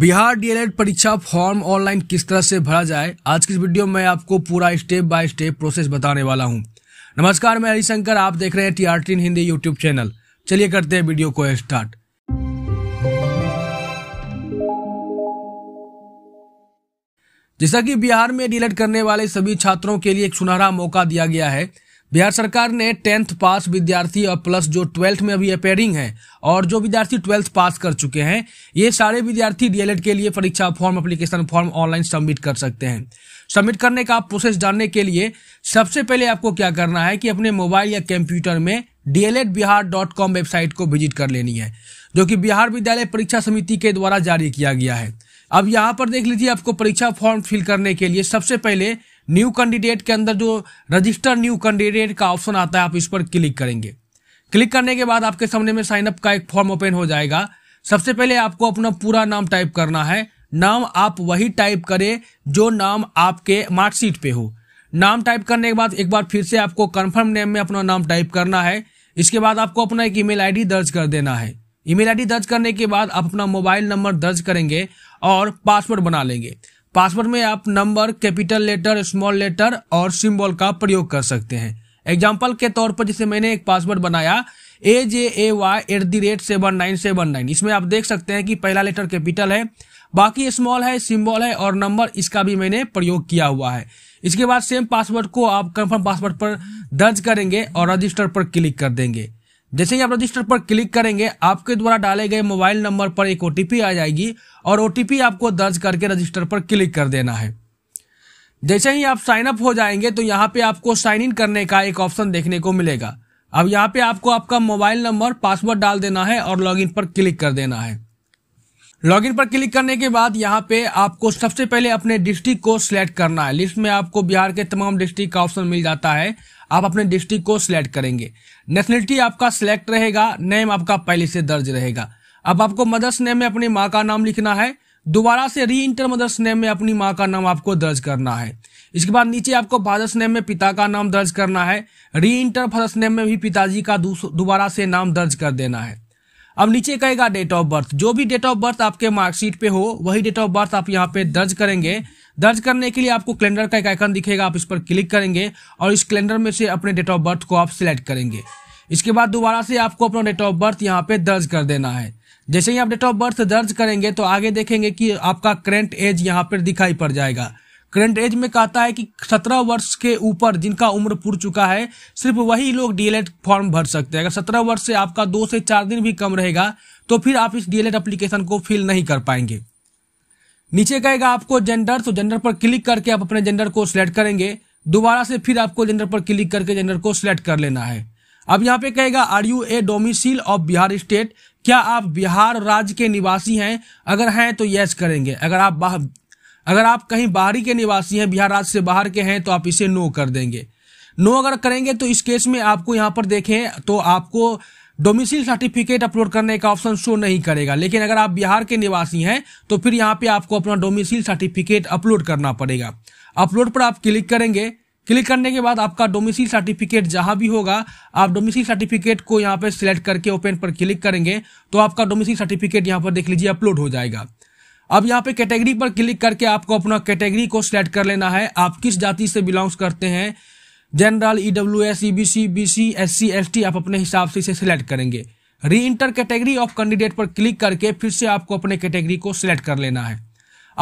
Bihar DElEd परीक्षा form online किस तरह से भरा जाए आज की इस वीडियो में आपको पूरा स्टेप बाय स्टेप प्रोसेस बताने वाला हूं नमस्कार मैं हरिशंकर आप देख रहे हैं T R teen Hindi YouTube channel चलिए करते हैं वीडियो को स्टार्ट जैसा कि बिहार में डीएलएड करने वाले सभी छात्रों के लिए एक सुनहरा मौका दिया गया है बिहार सरकार ने टेंथ पास विद्यार्थी और प्लस जो ट्वेल्थ में अभी अपेयरिंग है और जो विद्यार्थी ट्वेल्थ पास कर चुके हैं ये सारे विद्यार्थी डीएलएड के लिए परीक्षा form application form online submit कर सकते हैं सबमिट करने का प्रोसेस जानने के लिए सबसे पहले आपको क्या करना है कि अपने मोबाइल या कंप्यूटर में DElEd Bihar dot com website को विजिट कर लेनी है जो कि बिहार विद्यालय परीक्षा समिति के द्वारा जारी किया गया है अब यहाँ पर देख लीजिए आपको परीक्षा फॉर्म फिल करने के लिए सबसे पहले न्यू कैंडिडेट के अंदर जो रजिस्टर न्यू कैंडिडेट का ऑप्शन आता है आप इस पर क्लिक करेंगे क्लिक करने के बाद आपके सामने में साइनअप का एक फॉर्म ओपन हो जाएगा सबसे पहले आपको अपना पूरा नाम टाइप करना है नाम आप वही टाइप करें जो नाम आपके मार्कशीट पे हो नाम टाइप करने के बाद एक बार फिर से आपको कन्फर्म नेम में अपना नाम टाइप करना है इसके बाद आपको अपना एक ईमेल आईडी दर्ज कर देना है ईमेल आईडी दर्ज करने के बाद आप अपना मोबाइल नंबर दर्ज करेंगे और पासवर्ड बना लेंगे पासवर्ड में आप number capital letter small letter और सिंबल का प्रयोग कर सकते हैं एग्जाम्पल के तौर पर जैसे मैंने एक पासवर्ड बनाया A J A Y at the rate seven nine seven nine इसमें आप देख सकते हैं कि पहला लेटर कैपिटल है बाकी स्मॉल है सिंबल है और नंबर इसका भी मैंने प्रयोग किया हुआ है इसके बाद सेम पासवर्ड को आप कंफर्म पासवर्ड पर दर्ज करेंगे और रजिस्टर पर क्लिक कर देंगे जैसे ही आप रजिस्टर पर क्लिक करेंगे आपके द्वारा डाले गए मोबाइल नंबर पर एक ओटीपी आ जाएगी और ओटीपी आपको दर्ज करके रजिस्टर पर क्लिक कर देना है जैसे ही आप साइन अप हो जाएंगे तो यहाँ पे आपको साइन इन करने का एक ऑप्शन देखने को मिलेगा अब यहाँ पे आपको आपका मोबाइल नंबर पासवर्ड डाल देना है और लॉग पर क्लिक कर देना है लॉगिन पर क्लिक करने के बाद यहाँ पे आपको सबसे पहले अपने डिस्ट्रिक्ट को सिलेक्ट करना है लिस्ट में आपको बिहार के तमाम डिस्ट्रिक्ट का ऑप्शन मिल जाता है आप अपने डिस्ट्रिक्ट को सिलेक्ट करेंगे नेशनलिटी आपका सिलेक्ट रहेगा नेम आपका पहले से दर्ज रहेगा अब आपको मदर्स नेम में अपनी माँ का नाम लिखना है दोबारा से री इंटर मदर्स नेम में अपनी माँ का नाम आपको दर्ज करना है इसके बाद नीचे आपको फादर्स नेम में पिता का नाम दर्ज करना है री इंटर फादर्स नेम में भी पिताजी का दोबारा से नाम दर्ज कर देना है अब नीचे कहेगा डेट ऑफ बर्थ जो भी डेट ऑफ बर्थ आपके मार्कशीट पे हो वही डेट ऑफ बर्थ आप यहाँ पे दर्ज करेंगे दर्ज करने के लिए आपको कैलेंडर का एक आइकन दिखेगा आप इस पर क्लिक करेंगे और इस कैलेंडर में से अपने डेट ऑफ बर्थ को आप सिलेक्ट करेंगे इसके बाद दोबारा से आपको अपना डेट ऑफ बर्थ यहाँ पे दर्ज कर देना है जैसे ही आप डेट ऑफ बर्थ दर्ज करेंगे तो आगे देखेंगे कि आपका करेंट एज यहाँ पर दिखाई पड़ जाएगा करेंट एज में कहता है कि सत्रह वर्ष के ऊपर जिनका उम्र पूर चुका है सिर्फ वही लोग डीएलएड फॉर्म e भर सकते हैं अगर सत्रह वर्ष से आपका दो से चार दिन भी कम रहेगा तो फिर आप इस डीएलएड एप्लीकेशन e को फिल नहीं कर पाएंगे नीचे कहेगा आपको जेंडर तो जेंडर पर क्लिक करके आप अपने जेंडर को सिलेक्ट करेंगे दोबारा से फिर आपको जेंडर पर क्लिक करके जेंडर को सिलेक्ट कर लेना है अब यहाँ पे कहेगा are you a domicile of Bihar state क्या आप बिहार राज्य के निवासी हैं अगर हैं तो यस करेंगे अगर आप बाहर अगर आप कहीं बाहरी के निवासी हैं बिहार राज्य से बाहर के हैं तो आप इसे नो कर देंगे नो अगर करेंगे तो इस केस में आपको यहाँ पर देखें तो आपको डोमिसिल सर्टिफिकेट अपलोड करने का ऑप्शन शो नहीं करेगा लेकिन अगर आप बिहार के निवासी हैं तो फिर यहाँ पे आपको अपना डोमिसिल सर्टिफिकेट अपलोड करना पड़ेगा अपलोड पर आप क्लिक करेंगे क्लिक करने के बाद आपका डोमिसिल सर्टिफिकेट जहां भी होगा आप डोमिसिल सर्टिफिकेट को यहाँ पे सिलेक्ट करके ओपन पर क्लिक करेंगे तो आपका डोमिसिल सर्टिफिकेट यहाँ पर देख लीजिए अपलोड हो जाएगा अब यहाँ पे कैटेगरी पर क्लिक करके आपको अपना कैटेगरी को सिलेक्ट कर लेना है आप किस जाति से बिलोंग्स करते हैं general E W S E B C B C S C S T आप अपने हिसाब से इसे सिलेक्ट करेंगे re enter category of candidate पर क्लिक करके फिर से आपको अपने कैटेगरी को सिलेक्ट कर लेना है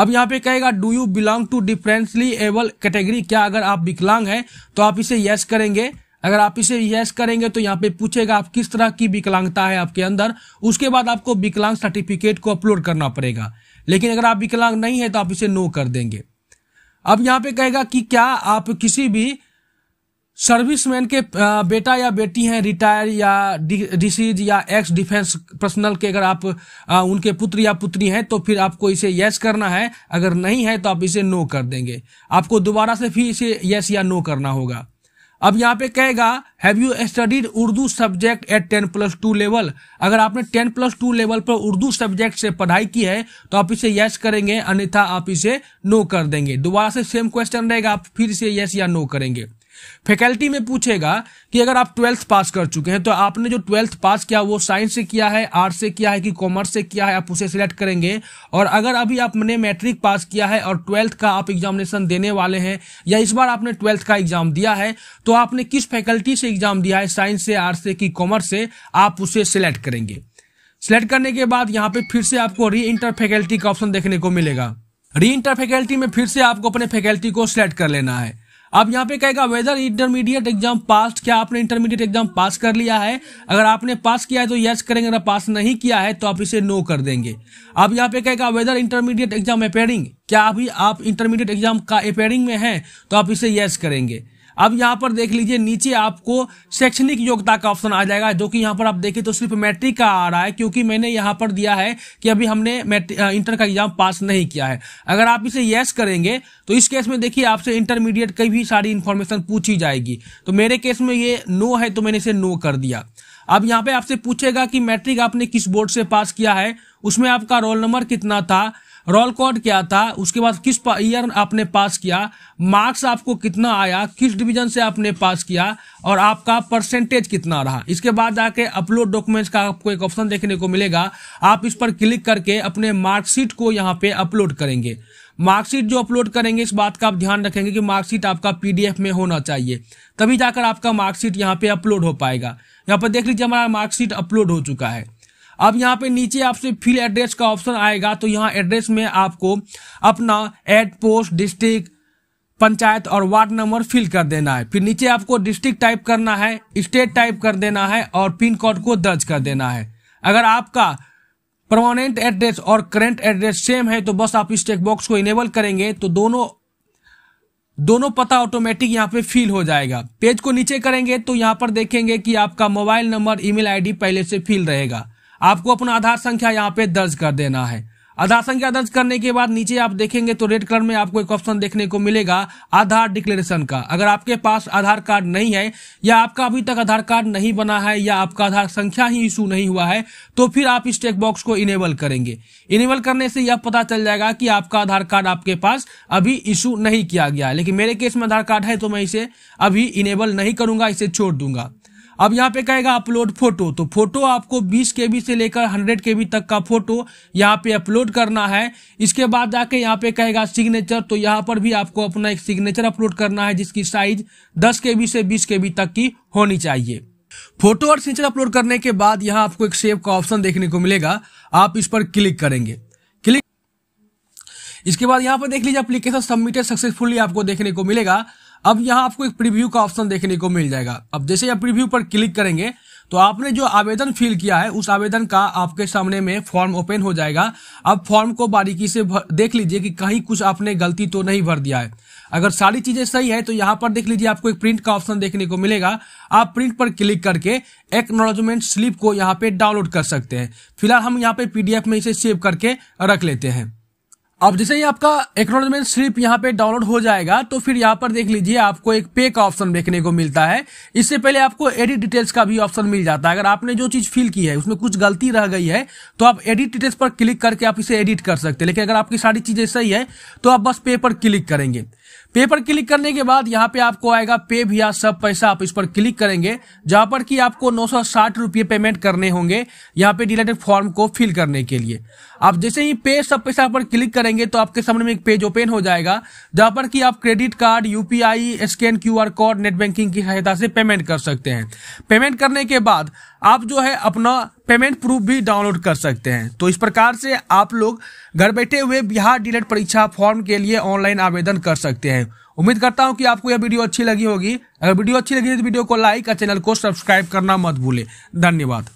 अब यहाँ पे कहेगा do you belong to differently abled category क्या अगर आप विकलांग हैं तो आप इसे यस करेंगे अगर आप इसे यस करेंगे तो यहाँ पे पूछेगा आप किस तरह की विकलांगता है आपके अंदर उसके बाद आपको विकलांग सर्टिफिकेट को अपलोड करना पड़ेगा लेकिन अगर आप विकलांग नहीं है तो आप इसे नो कर देंगे अब यहाँ पे कहेगा कि क्या आप किसी भी सर्विसमैन के बेटा या बेटी हैं रिटायर या डिसीज या एक्स डिफेंस पर्सनल के अगर आप उनके पुत्र या पुत्री हैं तो फिर आपको इसे यस करना है अगर नहीं है तो आप इसे नो कर देंगे आपको दोबारा से फिर इसे यस या नो करना होगा अब यहाँ पे कहेगा have you studied Urdu subject at ten plus two level अगर आपने टेन प्लस टू लेवल पर उर्दू सब्जेक्ट से पढ़ाई की है तो आप इसे यस करेंगे अन्यथा आप इसे नो कर देंगे दोबारा से सेम क्वेश्चन रहेगा आप फिर इसे यस या नो करेंगे फैकल्टी में पूछेगा कि अगर आप ट्वेल्थ पास कर चुके हैं तो आपने जो ट्वेल्थ पास किया वो साइंस से किया है आर्ट्स से किया है कि कॉमर्स से किया है आप उसे सिलेक्ट करेंगे और अगर अभी आपने मैट्रिक पास किया है और ट्वेल्थ का आप एग्जामिनेशन देने वाले हैं या इस बार आपने ट्वेल्थ का एग्जाम दिया है तो आपने किस फैकल्टी से एग्जाम दिया है साइंस से आर्ट्स से कि कॉमर्स से आप उसे सिलेक्ट करेंगे सिलेक्ट करने के बाद यहाँ पे फिर से आपको री इंटर फैकल्टी का ऑप्शन देखने को मिलेगा री इंटर फैकल्टी में फिर से आपको अपने फैकल्टी को सिलेक्ट कर लेना है अब यहाँ पे कहेगा वेदर इंटरमीडिएट एग्जाम पास क्या आपने इंटरमीडिएट एग्जाम पास कर लिया है अगर आपने पास किया है तो यस करेंगे अगर पास नहीं किया है तो आप इसे नो कर देंगे अब यहाँ पे कहेगा वेदर इंटरमीडिएट एग्जाम अपेयरिंग क्या अभी आप इंटरमीडिएट एग्जाम का अपेयरिंग में हैं तो आप इसे यस करेंगे अब यहाँ पर देख लीजिए नीचे आपको शैक्षणिक योग्यता का ऑप्शन आ जाएगा जो कि यहाँ पर आप देखें तो सिर्फ मैट्रिक का आ रहा है क्योंकि मैंने यहाँ पर दिया है कि अभी हमने इंटर का एग्जाम पास नहीं किया है अगर आप इसे यस करेंगे तो इस केस में देखिए आपसे इंटरमीडिएट कई भी सारी इन्फॉर्मेशन पूछी जाएगी तो मेरे केस में ये नो है तो मैंने इसे नो कर दिया अब यहाँ पे आपसे पूछेगा कि मैट्रिक आपने किस बोर्ड से पास किया है उसमें आपका रोल नंबर कितना था रोल कोड क्या था उसके बाद किस ईयर आपने पास किया मार्क्स आपको कितना आया किस डिवीजन से आपने पास किया और आपका परसेंटेज कितना रहा इसके बाद जाके अपलोड डॉक्यूमेंट्स का आपको एक ऑप्शन देखने को मिलेगा आप इस पर क्लिक करके अपने मार्कशीट को यहाँ पे अपलोड करेंगे मार्कशीट जो अपलोड करेंगे इस बात का आप ध्यान रखेंगे कि मार्कशीट आपका पीडीएफ में होना चाहिए तभी जाकर आपका मार्कशीट यहाँ पे अपलोड हो पाएगा यहाँ पर देख लीजिए हमारा मार्कशीट अपलोड हो चुका है अब यहाँ पे नीचे आपसे फिल एड्रेस का ऑप्शन आएगा तो यहाँ एड्रेस में आपको अपना एड पोस्ट डिस्ट्रिक्ट पंचायत और वार्ड नंबर फिल कर देना है फिर नीचे आपको डिस्ट्रिक्ट टाइप करना है स्टेट टाइप कर देना है और पिन कोड को दर्ज कर देना है अगर आपका परमानेंट एड्रेस और करेंट एड्रेस सेम है तो बस आप इस चेक बॉक्स को इनेबल करेंगे तो दोनों दोनों पता ऑटोमेटिक यहाँ पे फिल हो जाएगा पेज को नीचे करेंगे तो यहाँ पर देखेंगे कि आपका मोबाइल नंबर ईमेल आईडी पहले से फिल रहेगा आपको अपना आधार संख्या यहाँ पे दर्ज कर देना है आधार संख्या दर्ज करने के बाद नीचे आप देखेंगे तो रेड कलर में आपको एक ऑप्शन देखने को मिलेगा आधार डिक्लेरेशन का अगर आपके पास आधार कार्ड नहीं है या आपका अभी तक आधार कार्ड नहीं बना है या आपका आधार संख्या ही इशू नहीं हुआ है तो फिर आप इस टेक बॉक्स को इनेबल करेंगे इनेबल करने से यह पता चल जाएगा कि आपका आधार कार्ड आपके पास अभी इशू नहीं किया गया लेकिन मेरे केस में आधार कार्ड है तो मैं इसे अभी इनेबल नहीं करूंगा इसे छोड़ दूंगा अब यहाँ पे कहेगा अपलोड फोटो तो फोटो आपको 20 के से लेकर 100 के तक का फोटो यहाँ पे अपलोड करना है इसके बाद जाके यहाँ पे कहेगा सिग्नेचर तो यहाँ पर भी आपको अपना एक सिग्नेचर अपलोड करना है जिसकी साइज 10 के से 20 के तक की होनी चाहिए फोटो और सिग्नेचर अपलोड करने के बाद यहाँ आपको एक सेव का ऑप्शन देखने को मिलेगा आप इस पर क्लिक करेंगे क्लिक इसके बाद यहाँ पर देख लीजिए अप्लीकेशन सबमिटेड सक्सेसफुली आपको देखने को मिलेगा अब यहाँ आपको एक प्रीव्यू का ऑप्शन देखने को मिल जाएगा अब जैसे आप प्रीव्यू पर क्लिक करेंगे तो आपने जो आवेदन फिल किया है उस आवेदन का आपके सामने में फॉर्म ओपन हो जाएगा अब फॉर्म को बारीकी से देख लीजिए कि कहीं कुछ आपने गलती तो नहीं भर दिया है अगर सारी चीजें सही है तो यहाँ पर देख लीजिए आपको एक प्रिंट का ऑप्शन देखने को मिलेगा आप प्रिंट पर क्लिक करके एक्नोलॉजमेंट स्लिप को यहाँ पे डाउनलोड कर सकते हैं फिलहाल हम यहाँ पे पीडीएफ में इसे सेव करके रख लेते हैं अब जैसे ही आपका एक्नोलॉजमेंट स्लिप यहाँ पे डाउनलोड हो जाएगा तो फिर यहाँ पर देख लीजिए आपको एक पे का ऑप्शन देखने को मिलता है इससे पहले आपको एडिट डिटेल्स का भी ऑप्शन मिल जाता है अगर आपने जो चीज फिल की है उसमें कुछ गलती रह गई है तो आप एडिट डिटेल्स पर क्लिक करके आप इसे एडिट कर सकते हैं लेकिन अगर आपकी सारी चीजें सही है तो आप बस पे पर क्लिक करेंगे पे पर क्लिक करने के बाद यहाँ पे आपको आएगा पे भैया सब पैसा आप इस पर क्लिक करेंगे जहां पर कि आपको नौ सौ पेमेंट करने होंगे यहाँ पे डिलेटेड फॉर्म को फिल करने के लिए आप जैसे ही पे सब पैसा पर क्लिक करेंगे तो आपके सामने में एक पेज ओपन हो जाएगा जहां पर कि आप credit card UPI scan Q code net banking की सहायता से पेमेंट कर सकते हैं पेमेंट करने के बाद आप जो है अपना पेमेंट प्रूफ भी डाउनलोड कर सकते हैं तो इस प्रकार से आप लोग घर बैठे हुए बिहार डीलेट e परीक्षा फॉर्म के लिए ऑनलाइन आवेदन कर सकते हैं उम्मीद करता हूं कि आपको यह वीडियो अच्छी लगी होगी अगर वीडियो अच्छी लगी तो वीडियो को लाइक और चैनल को सब्सक्राइब करना मत भूलें धन्यवाद